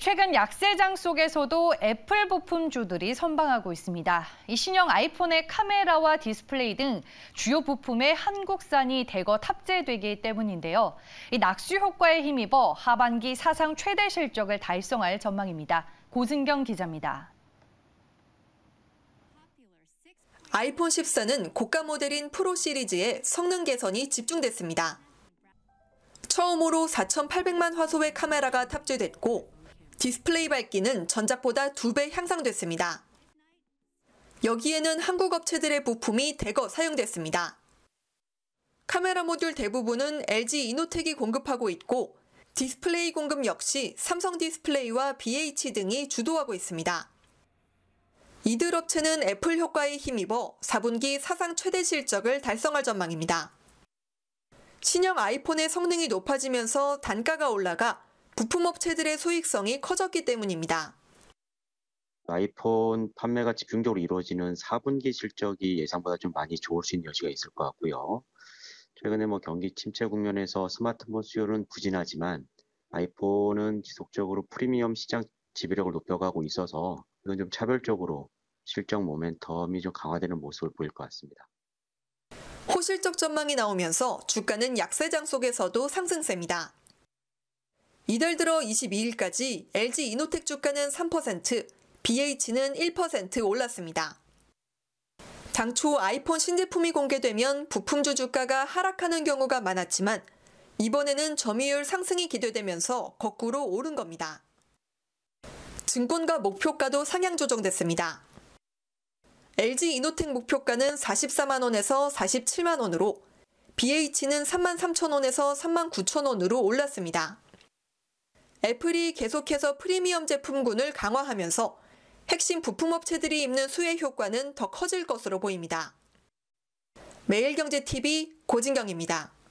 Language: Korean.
최근 약세장 속에서도 애플 부품주들이 선방하고 있습니다. 이 신형 아이폰의 카메라와 디스플레이 등 주요 부품에 한국산이 대거 탑재되기 때문인데요. 이 낙수 효과에 힘입어 하반기 사상 최대 실적을 달성할 전망입니다. 고승경 기자입니다. 아이폰 14는 고가 모델인 프로 시리즈에 성능 개선이 집중됐습니다. 처음으로 4,800만 화소의 카메라가 탑재됐고 디스플레이 밝기는 전작보다 2배 향상됐습니다. 여기에는 한국 업체들의 부품이 대거 사용됐습니다. 카메라 모듈 대부분은 LG 이노텍이 공급하고 있고 디스플레이 공급 역시 삼성 디스플레이와 BH 등이 주도하고 있습니다. 이들 업체는 애플 효과에 힘입어 4분기 사상 최대 실적을 달성할 전망입니다. 신형 아이폰의 성능이 높아지면서 단가가 올라가 부품업체들의 소익성이 커졌기 때문입니다. 아이폰 판매가 집중적으로 이루어지는 4분기 실적이 예상보다 좀 많이 좋을 수 있는 여지가 있을 것 같고요. 최근에 뭐 경기 침체 국면에서 스마트폰 수요는 부진하지만 아이폰은 지속적으로 프리미엄 시장 지배력을 높여가고 있어서 이건 좀 차별적으로 실적 모멘텀이 좀 강화되는 모습을 보일 것 같습니다. 호실적 전망이 나오면서 주가는 약세장 속에서도 상승세입니다. 이달 들어 22일까지 LG 이노텍 주가는 3%, BH는 1% 올랐습니다. 당초 아이폰 신제품이 공개되면 부품주 주가가 하락하는 경우가 많았지만 이번에는 점유율 상승이 기대되면서 거꾸로 오른 겁니다. 증권가 목표가도 상향 조정됐습니다. LG 이노텍 목표가는 44만 원에서 47만 원으로 BH는 3만 3천 원에서 3만 9천 원으로 올랐습니다. 애플이 계속해서 프리미엄 제품군을 강화하면서 핵심 부품업체들이 입는 수혜 효과는 더 커질 것으로 보입니다. 매일경제TV 고진경입니다.